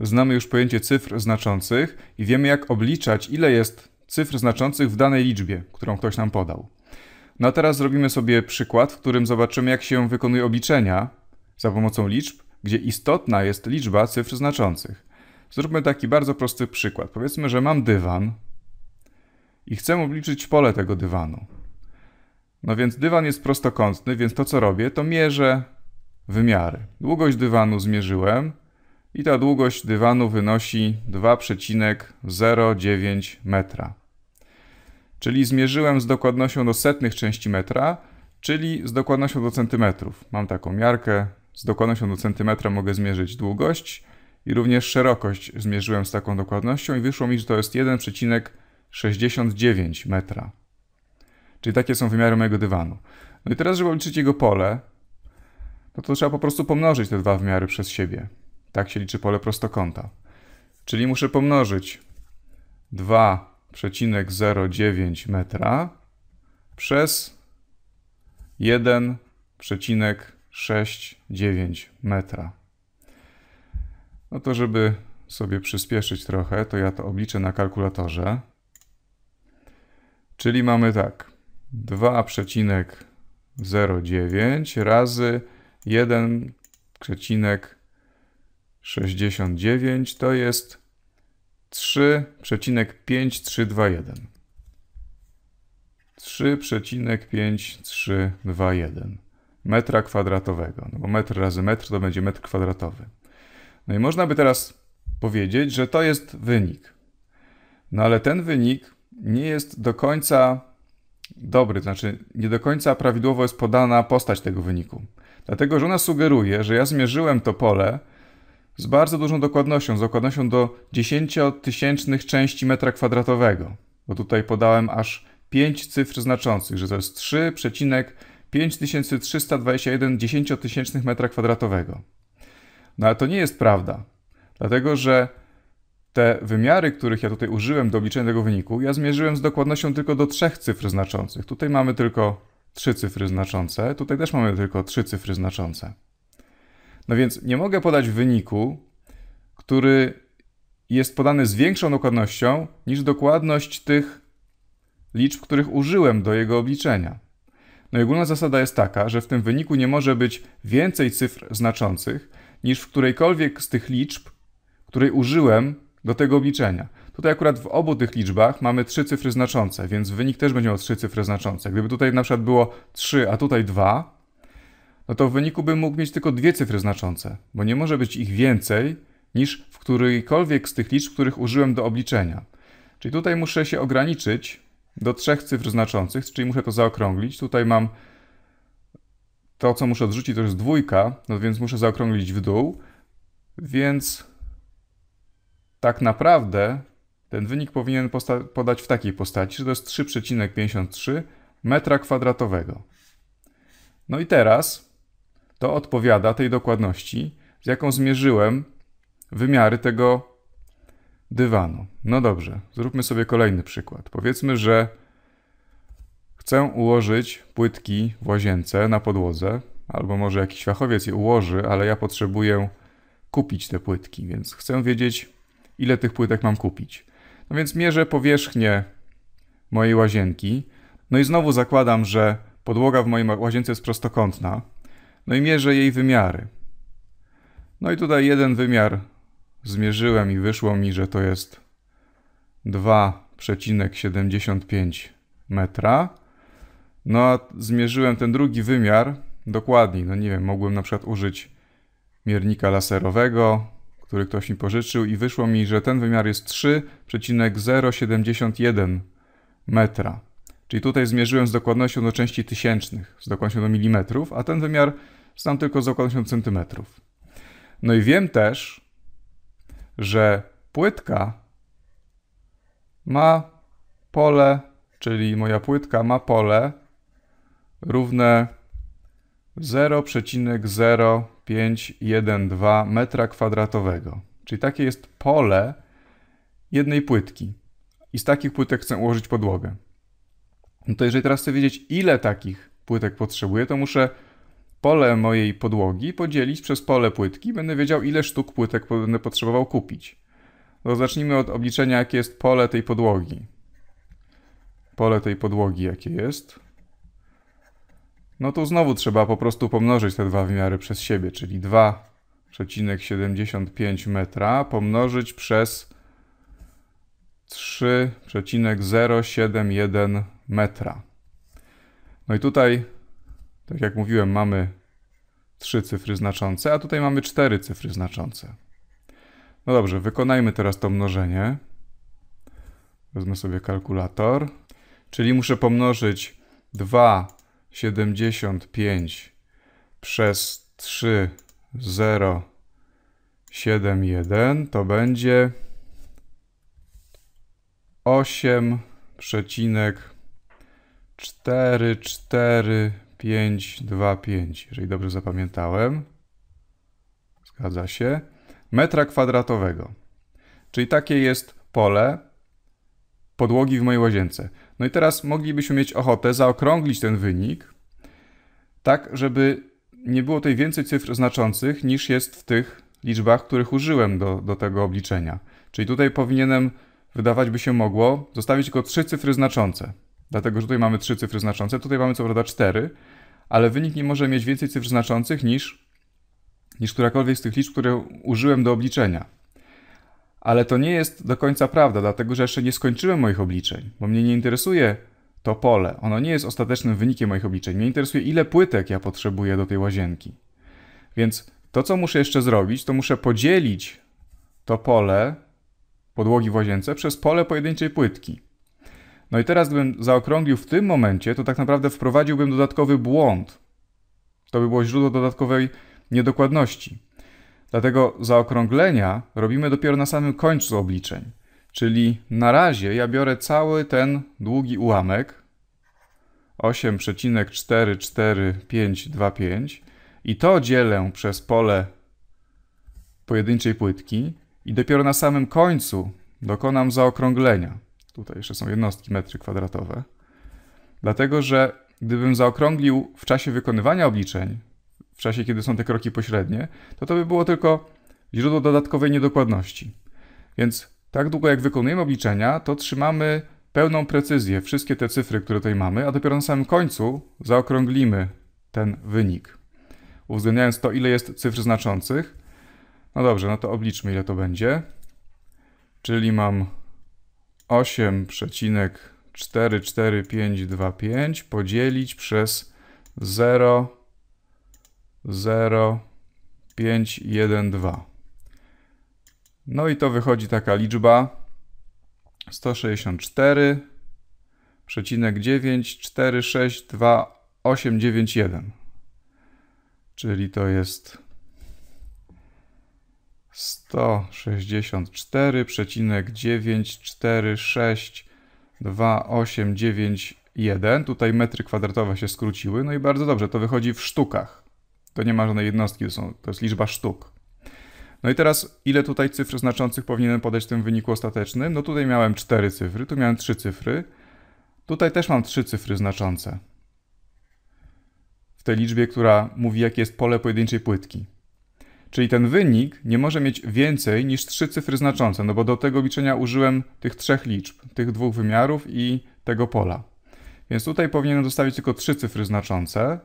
Znamy już pojęcie cyfr znaczących i wiemy, jak obliczać, ile jest cyfr znaczących w danej liczbie, którą ktoś nam podał. No a teraz zrobimy sobie przykład, w którym zobaczymy, jak się wykonuje obliczenia za pomocą liczb, gdzie istotna jest liczba cyfr znaczących. Zróbmy taki bardzo prosty przykład. Powiedzmy, że mam dywan i chcę obliczyć pole tego dywanu. No więc dywan jest prostokątny, więc to co robię, to mierzę wymiary. Długość dywanu zmierzyłem, i ta długość dywanu wynosi 2,09 metra. Czyli zmierzyłem z dokładnością do setnych części metra, czyli z dokładnością do centymetrów. Mam taką miarkę, z dokładnością do centymetra mogę zmierzyć długość i również szerokość zmierzyłem z taką dokładnością i wyszło mi, że to jest 1,69 metra. Czyli takie są wymiary mojego dywanu. No i teraz, żeby obliczyć jego pole, no to trzeba po prostu pomnożyć te dwa wymiary przez siebie. Tak się liczy pole prostokąta. Czyli muszę pomnożyć 2,09 metra przez 1,69 metra. No to żeby sobie przyspieszyć trochę, to ja to obliczę na kalkulatorze. Czyli mamy tak 2,09 razy 1,69 69 to jest 3,5321. 3,5321 metra kwadratowego, no bo metr razy metr to będzie metr kwadratowy. No i można by teraz powiedzieć, że to jest wynik. No ale ten wynik nie jest do końca dobry, znaczy nie do końca prawidłowo jest podana postać tego wyniku. Dlatego, że ona sugeruje, że ja zmierzyłem to pole z bardzo dużą dokładnością, z dokładnością do 10 tysięcznych części metra kwadratowego, bo tutaj podałem aż 5 cyfr znaczących, że to jest 3,5321 tysięcznych metra kwadratowego. No ale to nie jest prawda, dlatego że te wymiary, których ja tutaj użyłem do obliczenia tego wyniku, ja zmierzyłem z dokładnością tylko do trzech cyfr znaczących. Tutaj mamy tylko trzy cyfry znaczące, tutaj też mamy tylko trzy cyfry znaczące. No więc nie mogę podać wyniku, który jest podany z większą dokładnością niż dokładność tych liczb, których użyłem do jego obliczenia. No i ogólna zasada jest taka, że w tym wyniku nie może być więcej cyfr znaczących niż w którejkolwiek z tych liczb, której użyłem do tego obliczenia. Tutaj akurat w obu tych liczbach mamy trzy cyfry znaczące, więc wynik też będzie miał trzy cyfry znaczące. Gdyby tutaj na przykład było 3, a tutaj 2, no to w wyniku bym mógł mieć tylko dwie cyfry znaczące, bo nie może być ich więcej niż w którejkolwiek z tych liczb, których użyłem do obliczenia. Czyli tutaj muszę się ograniczyć do trzech cyfr znaczących, czyli muszę to zaokrąglić. Tutaj mam to, co muszę odrzucić, to jest dwójka, no więc muszę zaokrąglić w dół. Więc tak naprawdę ten wynik powinien podać w takiej postaci, że to jest 3,53 metra kwadratowego. No i teraz to odpowiada tej dokładności, z jaką zmierzyłem wymiary tego dywanu. No dobrze, zróbmy sobie kolejny przykład. Powiedzmy, że chcę ułożyć płytki w łazience na podłodze, albo może jakiś fachowiec je ułoży, ale ja potrzebuję kupić te płytki, więc chcę wiedzieć, ile tych płytek mam kupić. No więc mierzę powierzchnię mojej łazienki. No i znowu zakładam, że podłoga w mojej łazience jest prostokątna, no i mierzę jej wymiary. No i tutaj jeden wymiar zmierzyłem i wyszło mi, że to jest 2,75 metra. No a zmierzyłem ten drugi wymiar dokładniej. No nie wiem, mogłem na przykład użyć miernika laserowego, który ktoś mi pożyczył i wyszło mi, że ten wymiar jest 3,071 metra. Czyli tutaj zmierzyłem z dokładnością do części tysięcznych, z dokładnością do milimetrów, a ten wymiar znam tylko z dokładnością centymetrów. No i wiem też, że płytka ma pole, czyli moja płytka ma pole równe 0,0512 metra kwadratowego. Czyli takie jest pole jednej płytki. I z takich płytek chcę ułożyć podłogę. No to jeżeli teraz chcę wiedzieć, ile takich płytek potrzebuję, to muszę pole mojej podłogi podzielić przez pole płytki. Będę wiedział, ile sztuk płytek będę potrzebował kupić. No zacznijmy od obliczenia, jakie jest pole tej podłogi. Pole tej podłogi, jakie jest. No tu znowu trzeba po prostu pomnożyć te dwa wymiary przez siebie, czyli 2,75 metra pomnożyć przez 3,071 metra. No i tutaj, tak jak mówiłem, mamy trzy cyfry znaczące, a tutaj mamy cztery cyfry znaczące. No dobrze, wykonajmy teraz to mnożenie. Wezmę sobie kalkulator. Czyli muszę pomnożyć 2,75 przez 3,071 to będzie 8, 4, 4, 5, 2, 5, jeżeli dobrze zapamiętałem. Zgadza się. Metra kwadratowego. Czyli takie jest pole podłogi w mojej łazience. No i teraz moglibyśmy mieć ochotę zaokrąglić ten wynik, tak żeby nie było tej więcej cyfr znaczących niż jest w tych liczbach, których użyłem do, do tego obliczenia. Czyli tutaj powinienem, wydawać by się mogło, zostawić tylko trzy cyfry znaczące dlatego że tutaj mamy trzy cyfry znaczące, tutaj mamy co prawda cztery, ale wynik nie może mieć więcej cyfr znaczących niż, niż którakolwiek z tych liczb, które użyłem do obliczenia. Ale to nie jest do końca prawda, dlatego że jeszcze nie skończyłem moich obliczeń, bo mnie nie interesuje to pole. Ono nie jest ostatecznym wynikiem moich obliczeń. Mnie interesuje, ile płytek ja potrzebuję do tej łazienki. Więc to, co muszę jeszcze zrobić, to muszę podzielić to pole podłogi w łazience przez pole pojedynczej płytki. No i teraz gdybym zaokrąglił w tym momencie, to tak naprawdę wprowadziłbym dodatkowy błąd. To by było źródło dodatkowej niedokładności. Dlatego zaokrąglenia robimy dopiero na samym końcu obliczeń. Czyli na razie ja biorę cały ten długi ułamek 8,44525 i to dzielę przez pole pojedynczej płytki i dopiero na samym końcu dokonam zaokrąglenia tutaj jeszcze są jednostki metry kwadratowe, dlatego że gdybym zaokrąglił w czasie wykonywania obliczeń, w czasie kiedy są te kroki pośrednie, to to by było tylko źródło dodatkowej niedokładności. Więc tak długo jak wykonujemy obliczenia, to trzymamy pełną precyzję, wszystkie te cyfry, które tutaj mamy, a dopiero na samym końcu zaokrąglimy ten wynik. Uwzględniając to, ile jest cyfr znaczących. No dobrze, no to obliczmy, ile to będzie. Czyli mam 8,44525 podzielić przez 0,0512. No i to wychodzi taka liczba 164,9462891. Czyli to jest 164,9462891. Tutaj metry kwadratowe się skróciły. No i bardzo dobrze, to wychodzi w sztukach. To nie ma żadnej jednostki, to, są, to jest liczba sztuk. No i teraz, ile tutaj cyfr znaczących powinienem podać w tym wyniku ostatecznym? No tutaj miałem 4 cyfry, tu miałem 3 cyfry. Tutaj też mam 3 cyfry znaczące. W tej liczbie, która mówi, jakie jest pole pojedynczej płytki. Czyli ten wynik nie może mieć więcej niż trzy cyfry znaczące, no bo do tego liczenia użyłem tych trzech liczb, tych dwóch wymiarów i tego pola. Więc tutaj powinienem dostawić tylko trzy cyfry znaczące,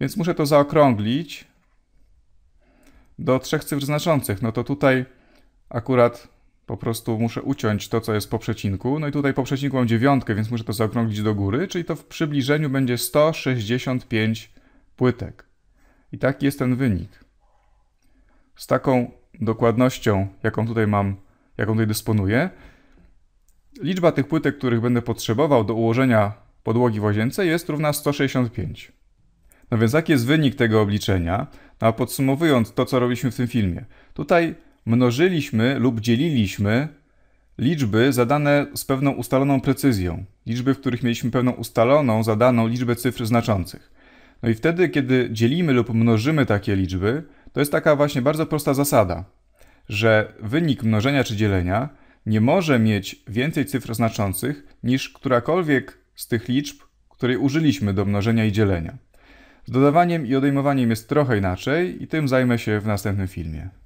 więc muszę to zaokrąglić do trzech cyfr znaczących. No to tutaj akurat po prostu muszę uciąć to, co jest po przecinku. No i tutaj po przecinku mam dziewiątkę, więc muszę to zaokrąglić do góry, czyli to w przybliżeniu będzie 165 płytek. I taki jest ten wynik z taką dokładnością, jaką tutaj mam, jaką tutaj dysponuję, liczba tych płytek, których będę potrzebował do ułożenia podłogi w łazience jest równa 165. No więc jaki jest wynik tego obliczenia? No a podsumowując to, co robiliśmy w tym filmie. Tutaj mnożyliśmy lub dzieliliśmy liczby zadane z pewną ustaloną precyzją. Liczby, w których mieliśmy pewną ustaloną, zadaną liczbę cyfr znaczących. No i wtedy, kiedy dzielimy lub mnożymy takie liczby, to jest taka właśnie bardzo prosta zasada, że wynik mnożenia czy dzielenia nie może mieć więcej cyfr znaczących niż którakolwiek z tych liczb, której użyliśmy do mnożenia i dzielenia. Z dodawaniem i odejmowaniem jest trochę inaczej i tym zajmę się w następnym filmie.